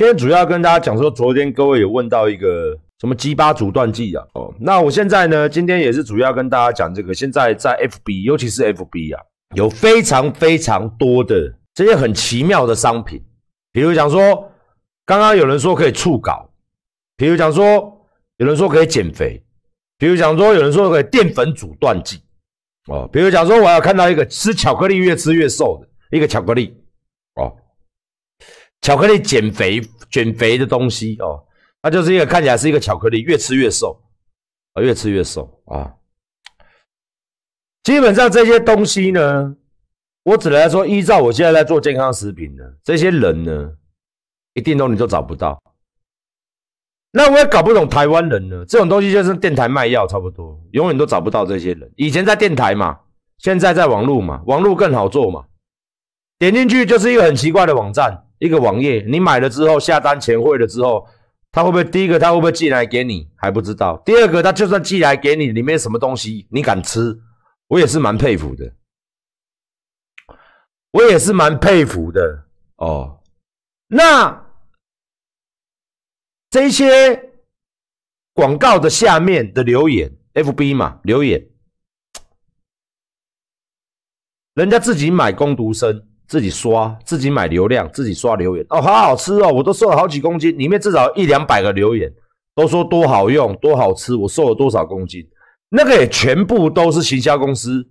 今天主要跟大家讲说，昨天各位有问到一个什么鸡巴阻断剂啊？哦，那我现在呢，今天也是主要跟大家讲这个。现在在 FB，尤其是 FB 啊，有非常非常多的这些很奇妙的商品，比如讲说，刚刚有人说可以促睾，比如讲说，有人说可以减肥，比如讲说，有人说可以淀粉阻断剂，哦，比如讲说，我要看到一个吃巧克力越吃越瘦的一个巧克力。巧克力减肥、减肥的东西哦，它就是一个看起来是一个巧克力，越吃越瘦，啊，越吃越瘦啊。基本上这些东西呢，我只能说依照我现在在做健康食品呢，这些人呢，一定都你都找不到。那我也搞不懂台湾人呢，这种东西就是电台卖药差不多，永远都找不到这些人。以前在电台嘛，现在在网络嘛，网络更好做嘛，点进去就是一个很奇怪的网站。一个网页，你买了之后下单前汇了之后，他会不会第一个他会不会寄来给你还不知道？第二个他就算寄来给你，里面什么东西你敢吃？我也是蛮佩服的，我也是蛮佩服的哦。那这些广告的下面的留言，FB 嘛留言，人家自己买攻读生。自己刷，自己买流量，自己刷留言哦，好好吃哦，我都瘦了好几公斤，里面至少一两百个留言，都说多好用，多好吃，我瘦了多少公斤？那个也全部都是行销公司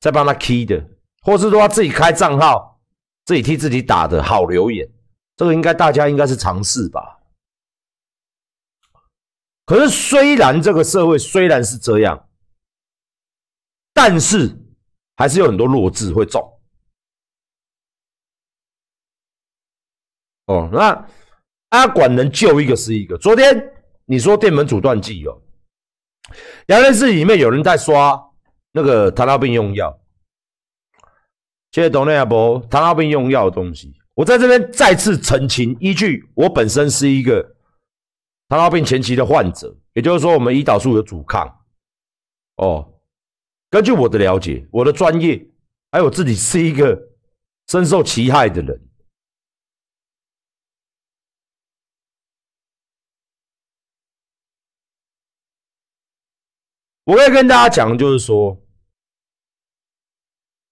在帮他 key 的，或是说他自己开账号，自己替自己打的好留言，这个应该大家应该是尝试吧。可是虽然这个社会虽然是这样，但是还是有很多弱智会中。哦，那阿管能救一个是一个。昨天你说电门阻断剂哦，原来是里面有人在刷那个糖尿病用药。谢谢董内亚伯糖尿病用药的东西。我在这边再次澄清，依据我本身是一个糖尿病前期的患者，也就是说我们胰岛素有阻抗。哦，根据我的了解，我的专业还有我自己是一个深受其害的人。我会跟大家讲的就是说，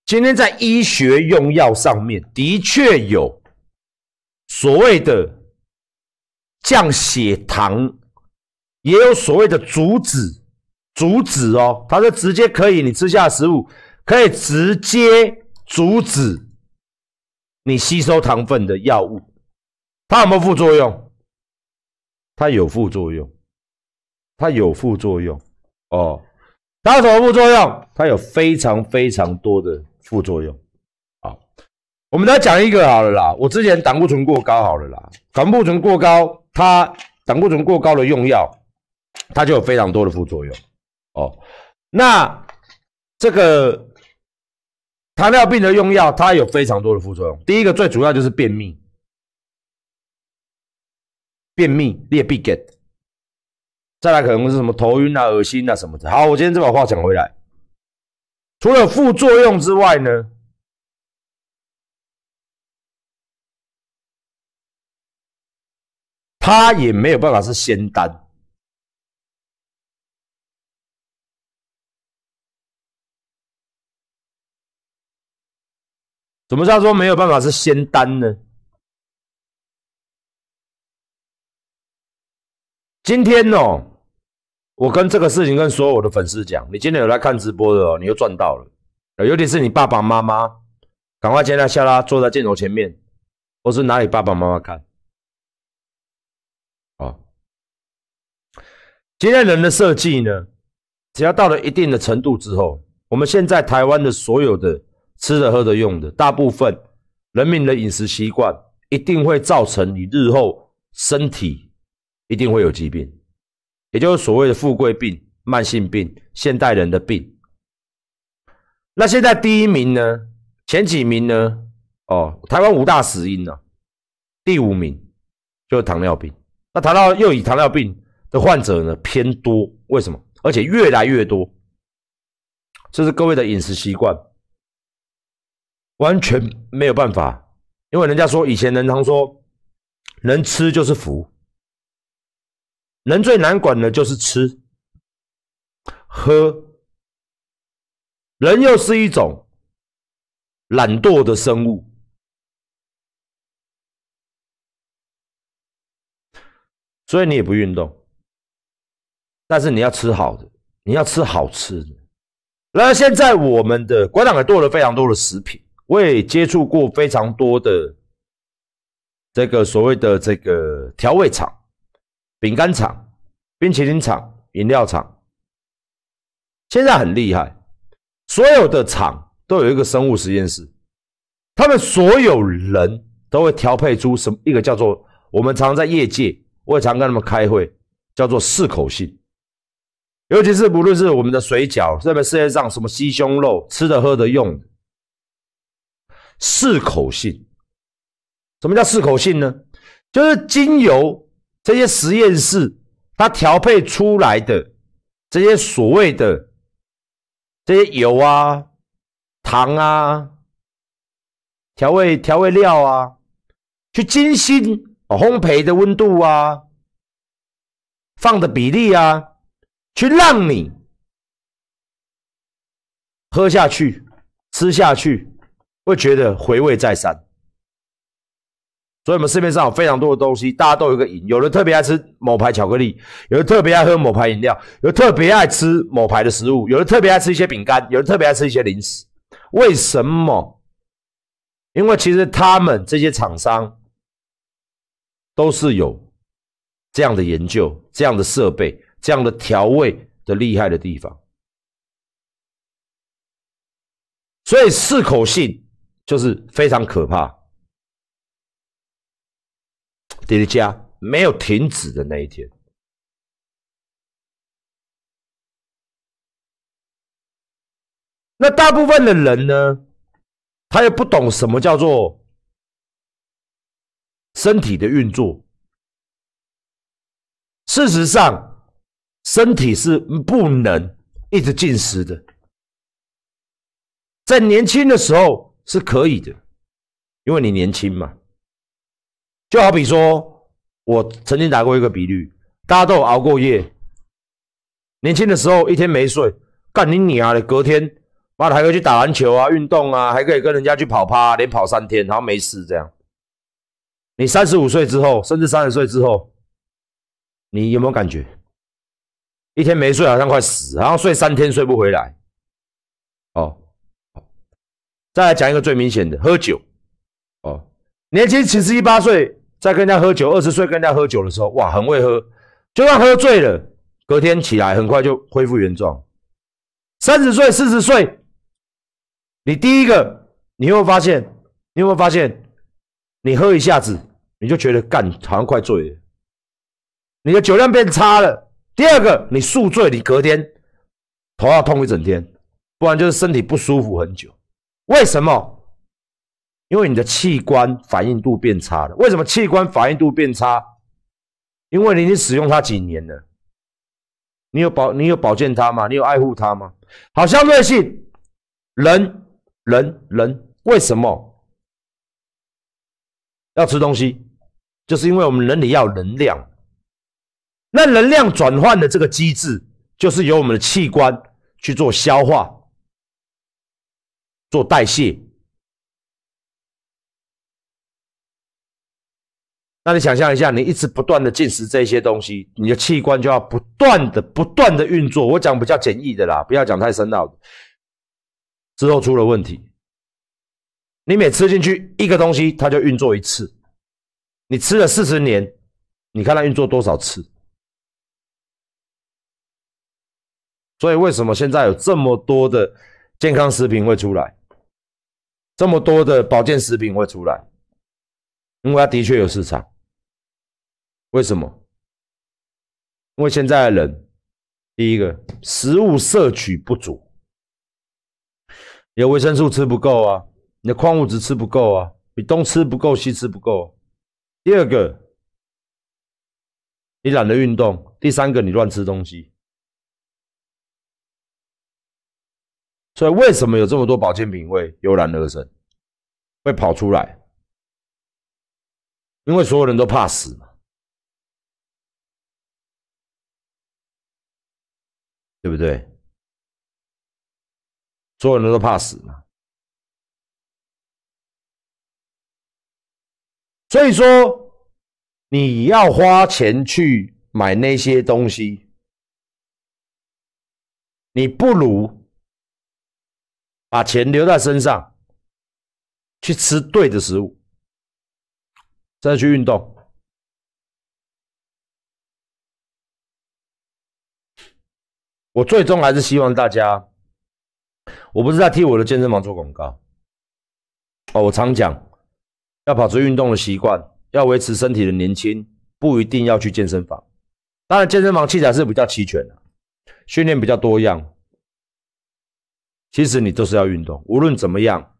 今天在医学用药上面的确有所谓的降血糖，也有所谓的阻止、阻止哦，它是直接可以你吃下食物，可以直接阻止你吸收糖分的药物。它有没有副作用？它有副作用，它有副作用。哦，它什么副作用？它有非常非常多的副作用。好，我们再讲一个好了啦。我之前胆固醇过高好了啦，胆固醇过高，它胆固醇过高的用药，它就有非常多的副作用。哦，那这个糖尿病的用药，它有非常多的副作用。第一个最主要就是便秘，便秘，劣币 get。再来可能是什么头晕啊、恶心啊什么的。好，我今天再把话讲回来。除了副作用之外呢，它也没有办法是仙丹。怎么叫做没有办法是仙丹呢？今天哦。我跟这个事情跟所有我的粉丝讲，你今天有来看直播的，哦，你又赚到了。尤其是你爸爸妈妈，赶快接待下拉坐在镜头前面，或是拿你爸爸妈妈看。哦，今天人的设计呢，只要到了一定的程度之后，我们现在台湾的所有的吃的、喝的、用的，大部分人民的饮食习惯，一定会造成你日后身体一定会有疾病。也就是所谓的富贵病、慢性病，现代人的病。那现在第一名呢？前几名呢？哦，台湾五大死因呢？第五名就是糖尿病。那谈到又以糖尿病的患者呢偏多，为什么？而且越来越多，这是各位的饮食习惯，完全没有办法。因为人家说以前人常说，人吃就是福。人最难管的就是吃喝。人又是一种懒惰的生物，所以你也不运动，但是你要吃好的，你要吃好吃的。那现在我们的国民党做了非常多的食品，我也接触过非常多的这个所谓的这个调味厂。饼干厂、冰淇淋厂、饮料厂，现在很厉害。所有的厂都有一个生物实验室，他们所有人都会调配出什么？一个叫做我们常在业界，我也常跟他们开会，叫做适口性。尤其是不论是我们的水饺，甚是世界上什么鸡胸肉，吃的喝的用，的，适口性。什么叫适口性呢？就是精油。这些实验室，它调配出来的这些所谓的这些油啊、糖啊、调味调味料啊，去精心烘焙的温度啊、放的比例啊，去让你喝下去、吃下去，会觉得回味再三。所以，我们市面上有非常多的东西，大家都有一个瘾，有的特别爱吃某牌巧克力，有的特别爱喝某牌饮料，有的特别爱吃某牌的食物，有的特别爱吃一些饼干，有的特别爱吃一些零食。为什么？因为其实他们这些厂商都是有这样的研究、这样的设备、这样的调味的厉害的地方，所以适口性就是非常可怕。叠的家没有停止的那一天。那大部分的人呢，他又不懂什么叫做身体的运作。事实上，身体是不能一直进食的。在年轻的时候是可以的，因为你年轻嘛。就好比说，我曾经打过一个比喻，大家都熬过夜，年轻的时候一天没睡，干你娘的，隔天，妈的还可以去打篮球啊，运动啊，还可以跟人家去跑趴，连跑三天然后没事这样。你三十五岁之后，甚至三十岁之后，你有没有感觉一天没睡好像快死，然后睡三天睡不回来？哦，再来讲一个最明显的，喝酒。哦，年轻十七八岁。在跟人家喝酒，二十岁跟人家喝酒的时候，哇，很会喝，就算喝醉了，隔天起来很快就恢复原状。三十岁、四十岁，你第一个，你有没有发现？你有没有发现？你喝一下子，你就觉得干好像快醉，了，你的酒量变差了。第二个，你宿醉，你隔天头要痛一整天，不然就是身体不舒服很久。为什么？因为你的器官反应度变差了。为什么器官反应度变差？因为你已经使用它几年了，你有保你有保健它吗？你有爱护它吗？好，相对性，人人人，为什么要吃东西？就是因为我们人体要能量，那能量转换的这个机制，就是由我们的器官去做消化、做代谢。那你想象一下，你一直不断的进食这些东西，你的器官就要不断的、不断的运作。我讲比较简易的啦，不要讲太深奥的。之后出了问题，你每吃进去一个东西，它就运作一次。你吃了四十年，你看它运作多少次？所以为什么现在有这么多的健康食品会出来，这么多的保健食品会出来？因为它的确有市场。为什么？因为现在的人，第一个食物摄取不足，你的维生素吃不够啊，你的矿物质吃不够啊，你东吃不够西吃不够。第二个，你懒得运动；第三个，你乱吃东西。所以为什么有这么多保健品会油然而生，会跑出来？因为所有人都怕死嘛。对不对？所有人都怕死嘛，所以说你要花钱去买那些东西，你不如把钱留在身上，去吃对的食物，再去运动。我最终还是希望大家，我不是在替我的健身房做广告。哦，我常讲，要保持运动的习惯，要维持身体的年轻，不一定要去健身房。当然，健身房器材是比较齐全的，训练比较多样。其实你都是要运动，无论怎么样，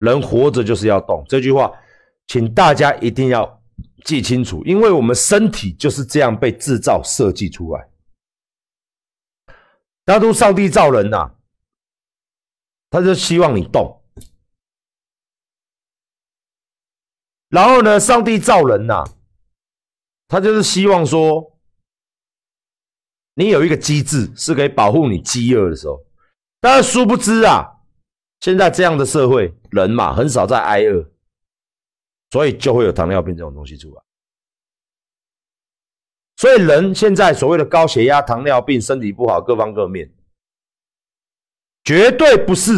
人活着就是要动。这句话，请大家一定要记清楚，因为我们身体就是这样被制造设计出来。当都上帝造人呐，他就希望你动。然后呢，上帝造人呐，他就是希望说，你有一个机制是可以保护你饥饿的时候。但是殊不知啊，现在这样的社会人嘛，很少在挨饿，所以就会有糖尿病这种东西出来。所以，人现在所谓的高血压、糖尿病、身体不好，各方各面，绝对不是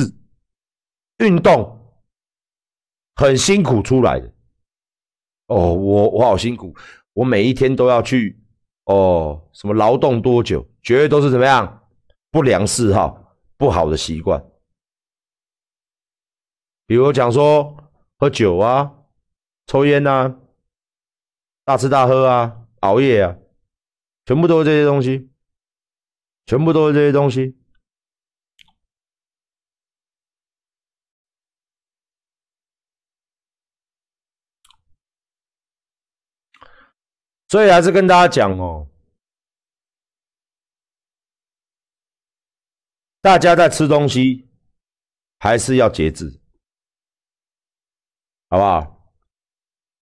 运动很辛苦出来的。哦，我我好辛苦，我每一天都要去哦，什么劳动多久，绝对都是怎么样不良嗜好、不好的习惯，比如讲说喝酒啊、抽烟啊、大吃大喝啊、熬夜啊。全部都是这些东西，全部都是这些东西，所以还是跟大家讲哦，大家在吃东西还是要节制，好不好？